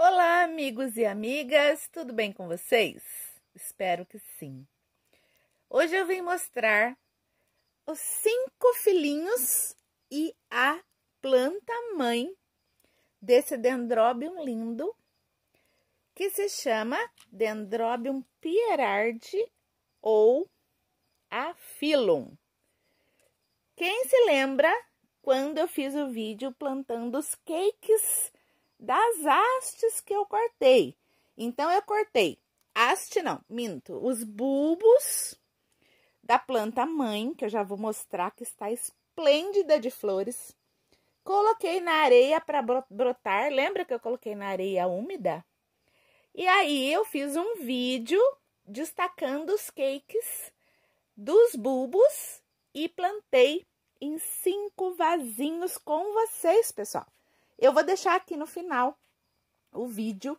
Olá, amigos e amigas, tudo bem com vocês? Espero que sim. Hoje eu vim mostrar os cinco filhinhos e a planta mãe desse dendrobium lindo que se chama Dendrobium pierardi ou afilum. Quem se lembra quando eu fiz o vídeo plantando os cakes das hastes que eu cortei. Então, eu cortei haste, não, minto, os bulbos da planta mãe, que eu já vou mostrar que está esplêndida de flores. Coloquei na areia para brotar. Lembra que eu coloquei na areia úmida? E aí eu fiz um vídeo destacando os cakes dos bulbos e plantei em cinco vasinhos com vocês, pessoal. Eu vou deixar aqui no final o vídeo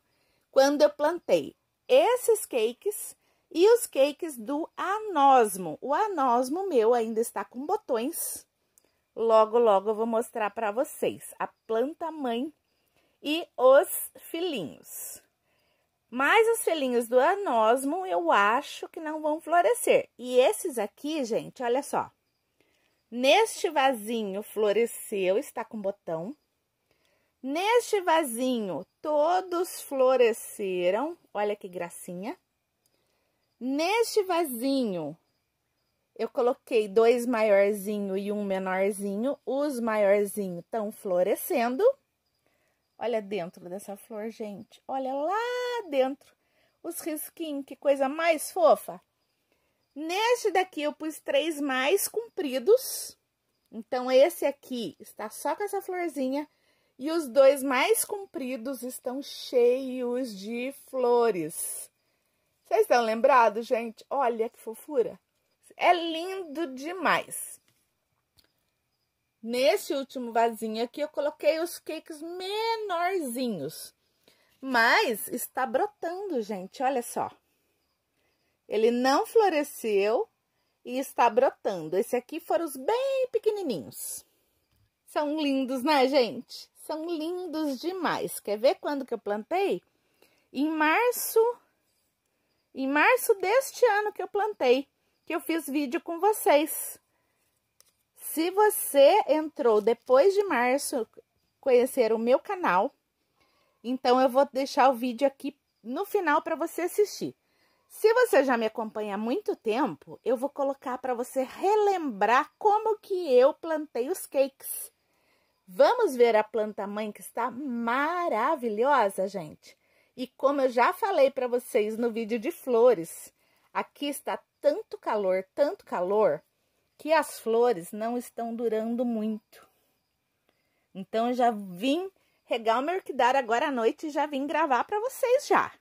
quando eu plantei esses cakes e os cakes do anosmo. O anosmo meu ainda está com botões. Logo, logo eu vou mostrar para vocês a planta mãe e os filhinhos. Mas os filhinhos do anosmo eu acho que não vão florescer. E esses aqui, gente, olha só. Neste vasinho floresceu, está com botão. Neste vasinho, todos floresceram. Olha que gracinha. Neste vasinho, eu coloquei dois maiorzinho e um menorzinho. Os maiorzinhos estão florescendo. Olha dentro dessa flor, gente. Olha lá dentro os risquinhos, que coisa mais fofa. Neste daqui eu pus três mais compridos. Então, esse aqui está só com essa florzinha. E os dois mais compridos estão cheios de flores. Vocês estão lembrados, gente? Olha que fofura. É lindo demais. Nesse último vasinho aqui, eu coloquei os cakes menorzinhos. Mas está brotando, gente. Olha só. Ele não floresceu e está brotando. Esse aqui foram os bem pequenininhos. São lindos, né, gente? são lindos demais. Quer ver quando que eu plantei? Em março, em março deste ano que eu plantei, que eu fiz vídeo com vocês. Se você entrou depois de março conhecer o meu canal, então eu vou deixar o vídeo aqui no final para você assistir. Se você já me acompanha há muito tempo, eu vou colocar para você relembrar como que eu plantei os cakes. Vamos ver a planta mãe que está maravilhosa, gente. E como eu já falei para vocês no vídeo de flores, aqui está tanto calor, tanto calor, que as flores não estão durando muito. Então eu já vim regar o meu orquidário agora à noite e já vim gravar para vocês já.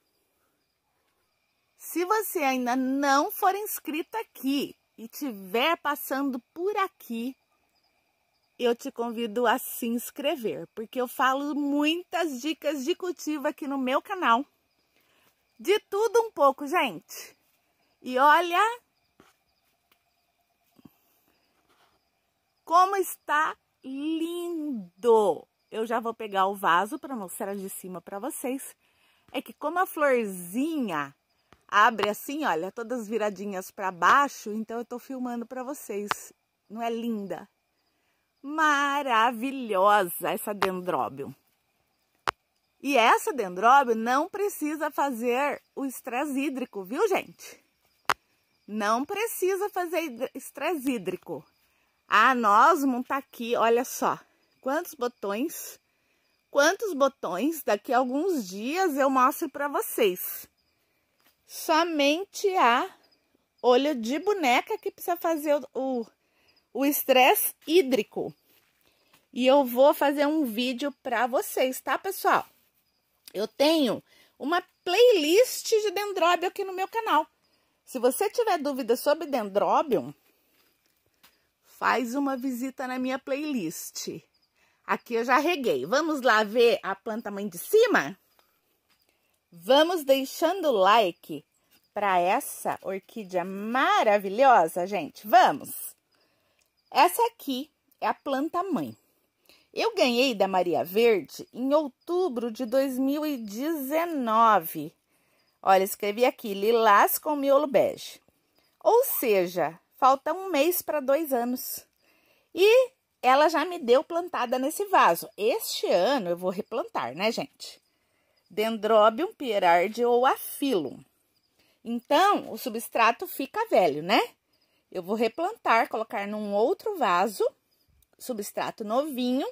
Se você ainda não for inscrito aqui e tiver passando por aqui, eu te convido a se inscrever, porque eu falo muitas dicas de cultivo aqui no meu canal. De tudo um pouco, gente. E olha como está lindo. Eu já vou pegar o vaso para mostrar de cima para vocês. É que como a florzinha abre assim, olha, todas viradinhas para baixo, então eu estou filmando para vocês. Não é linda? maravilhosa essa dendróbio. E essa dendróbio não precisa fazer o estresse hídrico, viu, gente? Não precisa fazer estresse hídrico. A ah, anosmum tá aqui, olha só. Quantos botões? Quantos botões? Daqui a alguns dias eu mostro para vocês. Somente a olho de boneca que precisa fazer o, o estresse hídrico. E eu vou fazer um vídeo para vocês, tá, pessoal? Eu tenho uma playlist de dendróbio aqui no meu canal. Se você tiver dúvida sobre dendróbio, faz uma visita na minha playlist. Aqui eu já reguei. Vamos lá ver a planta mãe de cima? Vamos deixando o like para essa orquídea maravilhosa, gente. Vamos! Essa aqui é a planta mãe. Eu ganhei da Maria Verde em outubro de 2019. Olha, escrevi aqui, lilás com miolo bege. Ou seja, falta um mês para dois anos. E ela já me deu plantada nesse vaso. Este ano eu vou replantar, né, gente? Dendrobium pierardi ou afilum. Então, o substrato fica velho, né? Eu vou replantar, colocar num outro vaso, substrato novinho,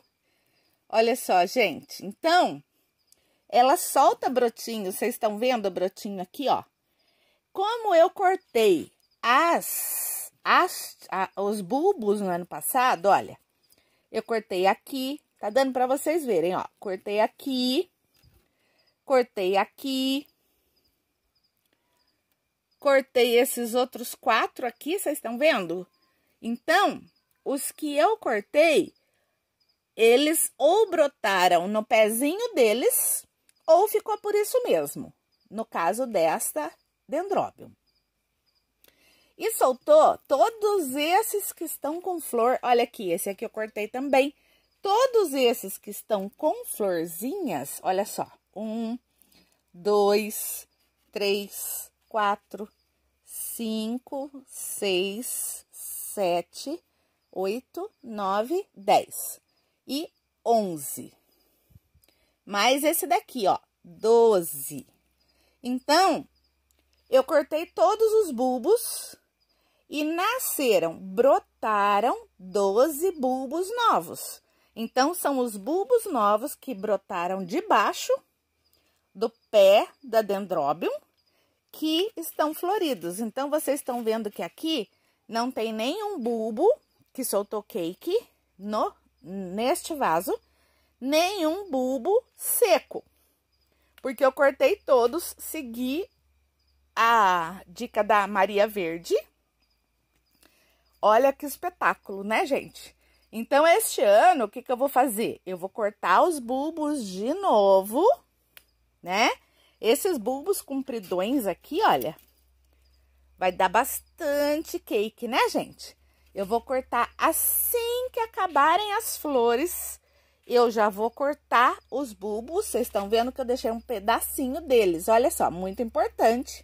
Olha só, gente. Então, ela solta brotinho. Vocês estão vendo o brotinho aqui, ó? Como eu cortei as, as a, os bulbos no ano passado, olha. Eu cortei aqui. Tá dando para vocês verem, ó. Cortei aqui. Cortei aqui. Cortei esses outros quatro aqui, vocês estão vendo? Então, os que eu cortei eles ou brotaram no pezinho deles ou ficou por isso mesmo, no caso desta dendróbium. E soltou todos esses que estão com flor. Olha aqui, esse aqui eu cortei também. Todos esses que estão com florzinhas, olha só. Um, dois, três, quatro, cinco, seis, sete, oito, nove, dez e 11. Mais esse daqui, ó, 12. Então, eu cortei todos os bulbos e nasceram, brotaram 12 bulbos novos. Então, são os bulbos novos que brotaram debaixo do pé da dendrobium que estão floridos. Então, vocês estão vendo que aqui não tem nenhum bulbo que soltou cake no neste vaso nenhum bulbo seco, porque eu cortei todos, segui a dica da Maria Verde. Olha que espetáculo, né, gente? Então, este ano, o que, que eu vou fazer? Eu vou cortar os bulbos de novo, né? Esses bulbos compridões aqui, olha, vai dar bastante cake, né, gente? Eu vou cortar assim que acabarem as flores. Eu já vou cortar os bulbos. Vocês estão vendo que eu deixei um pedacinho deles. Olha só, muito importante.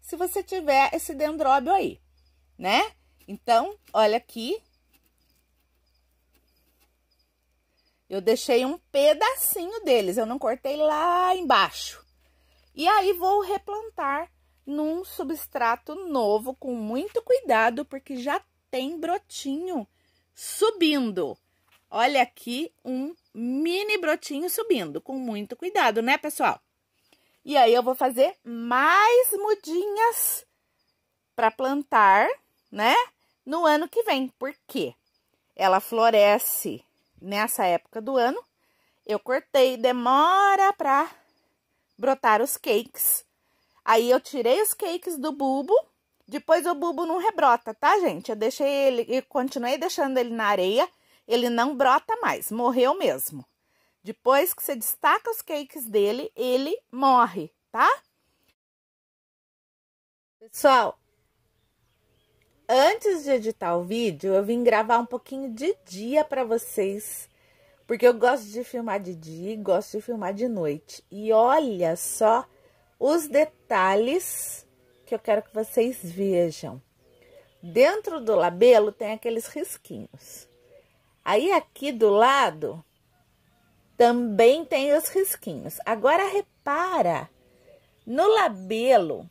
Se você tiver esse dendróbio aí, né? Então, olha aqui. Eu deixei um pedacinho deles, eu não cortei lá embaixo. E aí vou replantar num substrato novo com muito cuidado, porque já tem brotinho subindo. Olha aqui um mini brotinho subindo, com muito cuidado, né, pessoal? E aí eu vou fazer mais mudinhas para plantar, né, no ano que vem. Por quê? Ela floresce nessa época do ano. Eu cortei, demora para brotar os cakes. Aí eu tirei os cakes do bulbo depois o bulbo não rebrota, tá, gente? Eu deixei ele e continuei deixando ele na areia. Ele não brota mais, morreu mesmo. Depois que você destaca os cakes dele, ele morre, tá? Pessoal, antes de editar o vídeo, eu vim gravar um pouquinho de dia para vocês, porque eu gosto de filmar de dia e gosto de filmar de noite. E olha só os detalhes que eu quero que vocês vejam. Dentro do labelo tem aqueles risquinhos. Aí aqui do lado também tem os risquinhos. Agora repara, no labelo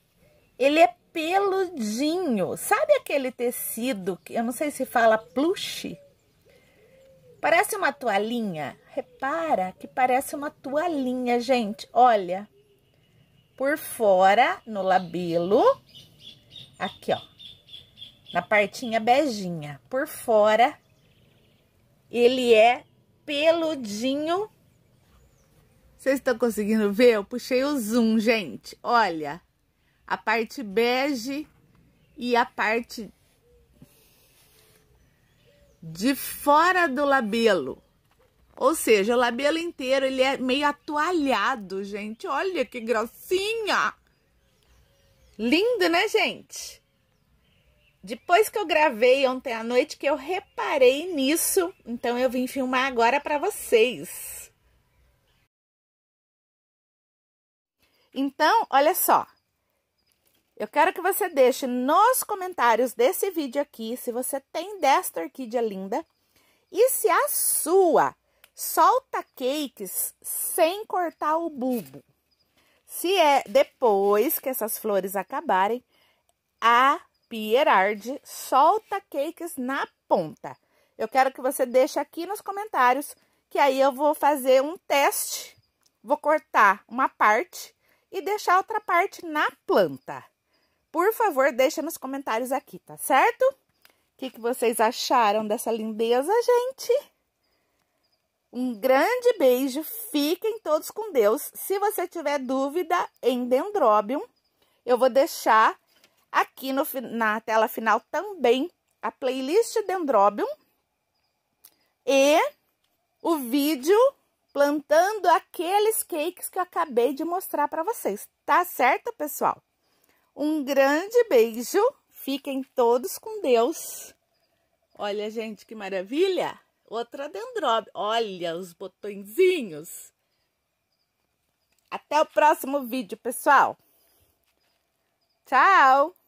ele é peludinho. Sabe aquele tecido que eu não sei se fala plush? Parece uma toalhinha. Repara que parece uma toalhinha, gente. Olha por fora no labelo, aqui ó, na partinha beijinha, por fora, ele é peludinho. Vocês estão conseguindo ver? Eu puxei o zoom, gente. Olha, a parte bege e a parte de fora do labelo. Ou seja, o labelo inteiro ele é meio atualhado, gente. Olha que gracinha! Lindo, né, gente? Depois que eu gravei ontem à noite que eu reparei nisso, então eu vim filmar agora para vocês. Então, olha só. Eu quero que você deixe nos comentários desse vídeo aqui se você tem desta orquídea linda e se a sua Solta cakes sem cortar o bulbo. Se é depois que essas flores acabarem, a Pierardi solta cakes na ponta. Eu quero que você deixe aqui nos comentários, que aí eu vou fazer um teste. Vou cortar uma parte e deixar outra parte na planta. Por favor, deixa nos comentários aqui, tá certo? O que, que vocês acharam dessa lindeza, gente? Um grande beijo, fiquem todos com Deus. Se você tiver dúvida em Dendrobium, eu vou deixar aqui no, na tela final também a playlist Dendrobium e o vídeo plantando aqueles cakes que eu acabei de mostrar para vocês. Tá certo, pessoal? Um grande beijo, fiquem todos com Deus. Olha, gente, que maravilha! Outra dendróbio. Olha os botõezinhos. Até o próximo vídeo, pessoal. Tchau!